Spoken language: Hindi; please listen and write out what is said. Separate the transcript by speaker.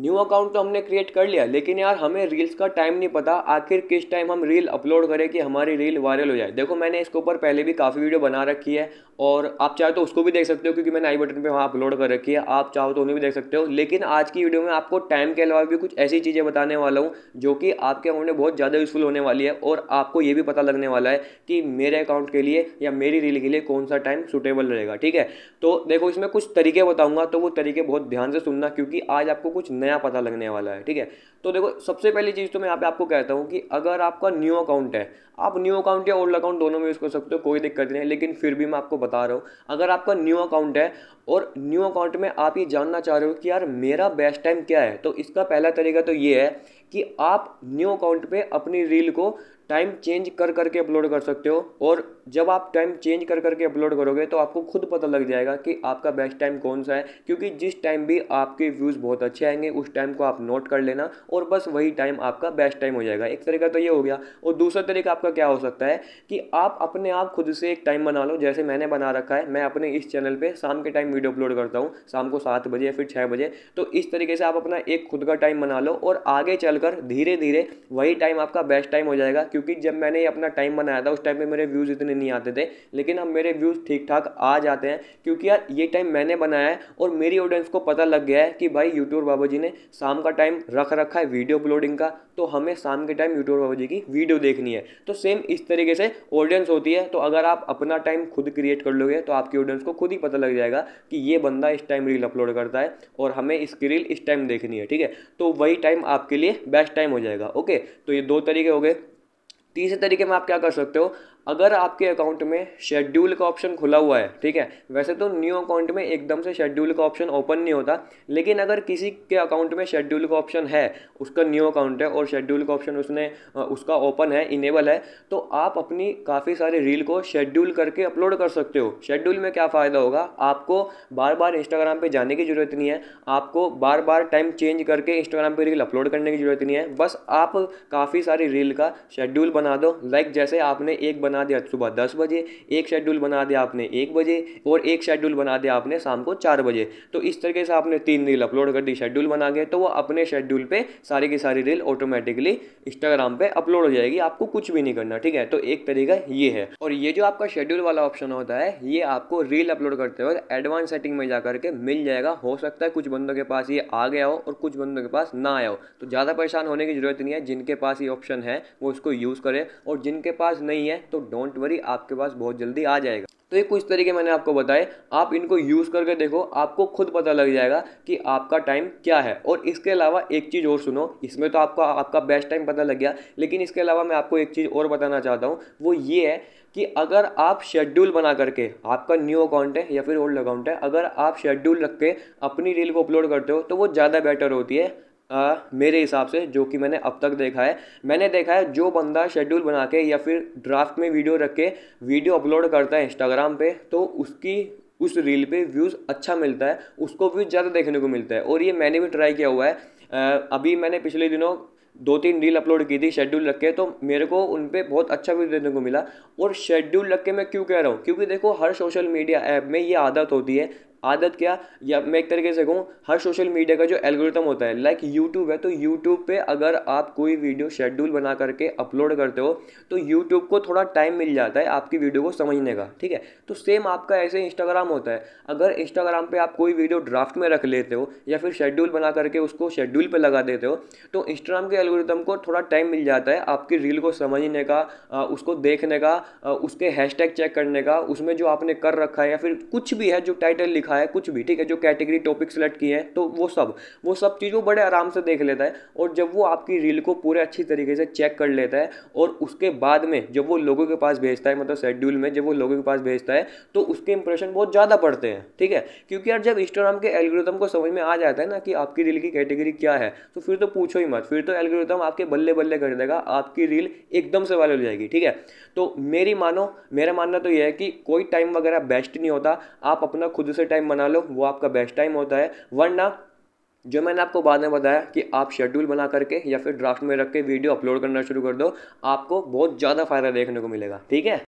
Speaker 1: न्यू अकाउंट तो हमने क्रिएट कर लिया लेकिन यार हमें रील्स का टाइम नहीं पता आखिर किस टाइम हम रील अपलोड करें कि हमारी रील वायरल हो जाए देखो मैंने इसके ऊपर पहले भी काफ़ी वीडियो बना रखी है और आप चाहे तो उसको भी देख सकते हो क्योंकि मैंने आई बटन पे वहाँ अपलोड कर रखी है आप चाहो तो उन्हें भी देख सकते हो लेकिन आज की वीडियो में आपको टाइम के अलावा भी कुछ ऐसी चीज़ें बताने वाला हूँ जो कि आपके अकाउंट में बहुत ज़्यादा यूज़फुल होने वाली है और आपको ये भी पता लगने वाला है कि मेरे अकाउंट के लिए या मेरी रील के लिए कौन सा टाइम सुटेबल रहेगा ठीक है तो देखो इसमें कुछ तरीके बताऊँगा तो वो तरीके बहुत ध्यान से सुनना क्योंकि आज आपको कुछ नया पता लगने वाला है ठीक है तो देखो सबसे पहली चीज़ तो मैं यहाँ पे आपको कहता हूँ कि अगर आपका न्यू अकाउंट है आप न्यू अकाउंट या ओल्ड अकाउंट दोनों में यूज़ कर सकते हो कोई दिक्कत नहीं लेकिन फिर भी मैं आपको बता रहा हूँ अगर आपका न्यू अकाउंट है और न्यू अकाउंट में आप ये जानना चाह रहे हो कि यार मेरा बेस्ट टाइम क्या है तो इसका पहला तरीका तो ये है कि आप न्यू अकाउंट पे अपनी रील को टाइम चेंज कर करके अपलोड कर सकते हो और जब आप टाइम चेंज कर करके अपलोड करोगे तो आपको खुद पता लग जाएगा कि आपका बेस्ट टाइम कौन सा है क्योंकि जिस टाइम भी आपके व्यूज़ बहुत अच्छे आएंगे उस टाइम को आप नोट कर लेना और बस वही टाइम आपका बेस्ट टाइम हो जाएगा एक तरीका तो ये हो गया और दूसरा तरीका आपका क्या हो सकता है कि आप अपने आप खुद से एक टाइम बना लो जैसे मैंने बना रखा है मैं अपने इस चैनल पर शाम के टाइम वीडियो अपलोड करता हूँ शाम को सात बजे या फिर छः बजे तो इस तरीके से आप अपना एक खुद का टाइम बना लो और आगे चलकर धीरे धीरे वही टाइम आपका बेस्ट टाइम हो जाएगा क्योंकि जब मैंने अपना टाइम बनाया था उस टाइम पे मेरे व्यूज़ इतने नहीं आते थे लेकिन अब मेरे व्यूज़ ठीक ठाक आ जाते हैं क्योंकि यार ये टाइम मैंने बनाया है और मेरी ऑडियंस को पता लग गया है कि भाई यूट्यूब बाबा जी ने शाम का टाइम रख रखा है वीडियो अपलोडिंग का तो हमें शाम के टाइम यूट्यूब बाबा जी की वीडियो देखनी है तो सेम इस तरीके से ऑडियंस होती है तो अगर आप अपना टाइम खुद क्रिएट कर लोगे तो आपकी ऑडियंस को खुद ही पता लग जाएगा कि ये बंदा इस टाइम रील अपलोड करता है और हमें इसकी रील इस टाइम देखनी है ठीक है तो वही टाइम आपके लिए बेस्ट टाइम हो जाएगा ओके तो ये दो तरीके हो गए तीसरे तरीके में आप क्या कर सकते हो अगर आपके अकाउंट में शेड्यूल का ऑप्शन खुला हुआ है ठीक है वैसे तो न्यू अकाउंट में एकदम से शेड्यूल का ऑप्शन ओपन नहीं होता लेकिन अगर किसी के अकाउंट में शेड्यूल का ऑप्शन है उसका न्यू अकाउंट है और शेड्यूल का ऑप्शन उसने उसका ओपन है इनेबल है तो आप अपनी काफ़ी सारे रील को शेड्यूल करके अपलोड कर सकते हो शेड्यूल में क्या फ़ायदा होगा आपको बार बार इंस्टाग्राम पर जाने की ज़रूरत नहीं है आपको बार बार टाइम चेंज करके इंस्टाग्राम पर रील अपलोड करने की ज़रूरत नहीं है बस आप काफ़ी सारी रील का शेड्यूल बना दो लाइक जैसे आपने एक बना बना दिया सुबह दस बजे एक शेड्यूल बना दिया आपने एक बजे और एक शेड्यूल बना दिया आपने शाम को चार बजे तो इस तरीके से आपने तीन रील अपलोड कर दी शेड्यूल बना गए तो वो अपने शेड्यूल पर सारी की सारी रील ऑटोमेटिकली इंस्टाग्राम पर अपलोड हो जाएगी आपको कुछ भी नहीं करना ठीक है तो एक तरीका ये है और ये जो आपका शेड्यूल वाला ऑप्शन होता है ये आपको रील अपलोड करते वक्त एडवांस सेटिंग में जा करके मिल जाएगा हो सकता है कुछ बंदों के पास ये आ गया हो और कुछ बंदों के पास ना आया हो तो ज़्यादा परेशान होने की ज़रूरत नहीं है जिनके पास ये ऑप्शन है वो इसको यूज़ करें और जिनके पास नहीं है तो डोंट वरी आपके पास बहुत जल्दी आ जाएगा तो ये कुछ तरीके मैंने आपको बताए आप इनको यूज़ करके देखो आपको खुद पता लग जाएगा कि आपका टाइम क्या है और इसके अलावा एक चीज़ और सुनो इसमें तो आपका आपका बेस्ट टाइम पता लग गया लेकिन इसके अलावा मैं आपको एक चीज़ और बताना चाहता हूँ वो ये है कि अगर आप शेड्यूल बना करके आपका न्यू अकाउंट है या फिर ओल्ड अकाउंट है अगर आप शेड्यूल रख के अपनी रील को अपलोड करते हो तो वो ज़्यादा बेटर होती है आ, मेरे हिसाब से जो कि मैंने अब तक देखा है मैंने देखा है जो बंदा शेड्यूल बना के या फिर ड्राफ्ट में वीडियो रख के वीडियो अपलोड करता है इंस्टाग्राम पे तो उसकी उस रील पे व्यूज़ अच्छा मिलता है उसको व्यूज़ ज़्यादा देखने को मिलता है और ये मैंने भी ट्राई किया हुआ है आ, अभी मैंने पिछले दिनों दो तीन रील अपलोड की थी शेड्यूल रख के तो मेरे को उन पर बहुत अच्छा व्यूज देखने को मिला और शेड्यूल रख के मैं क्यों कह रहा हूँ क्योंकि देखो हर सोशल मीडिया ऐप में ये आदत होती है आदत क्या या मैं एक तरीके से कहूँ हर सोशल मीडिया का जो एल्गोरिथम होता है लाइक यूट्यूब है तो यूट्यूब पे अगर आप कोई वीडियो शेड्यूल बना करके अपलोड करते हो तो यूट्यूब को थोड़ा टाइम मिल जाता है आपकी वीडियो को समझने का ठीक है तो सेम आपका ऐसे इंस्टाग्राम होता है अगर इंस्टाग्राम पर आप कोई वीडियो ड्राफ्ट में रख लेते हो या फिर शेड्यूल बना करके उसको शेड्यूल पर लगा देते हो तो इंस्टाग्राम के एल्गोरिथम को थोड़ा टाइम मिल जाता है आपकी रील को समझने का उसको देखने का उसके हैशटैग चेक करने का उसमें जो आपने कर रखा है या फिर कुछ भी है जो टाइटल लिखा रखा है कुछ भी ठीक है जो कैटेगरी टॉपिक सेलेक्ट किए हैं तो वो सब वो सब चीज़ वो बड़े आराम से देख लेता है और जब वो आपकी रील को पूरे अच्छी तरीके से चेक कर लेता है और उसके बाद में जब वो लोगों के पास भेजता है मतलब शेड्यूल में जब वो लोगों के पास भेजता है तो उसके इंप्रेशन बहुत ज़्यादा पड़ते हैं ठीक है क्योंकि यार जब इंस्टाग्राम के एलग्रोदम को समझ में आ जाता है ना कि आपकी रील की कैटेगरी क्या है तो फिर तो पूछो ही मत फिर तो एलग्रोदम आपके बल्ले बल्ले कर देगा आपकी रील एकदम से वायरल हो जाएगी ठीक है तो मेरी मानो मेरा मानना तो यह है कि कोई टाइम वगैरह बेस्ट नहीं होता आप अपना खुद से टाइम टाइम बना लो वो आपका बेस्ट टाइम होता है वरना जो मैंने आपको बाद में बताया कि आप शेड्यूल बना करके या फिर ड्राफ्ट में रख के वीडियो अपलोड करना शुरू कर दो आपको बहुत ज़्यादा फ़ायदा देखने को मिलेगा ठीक है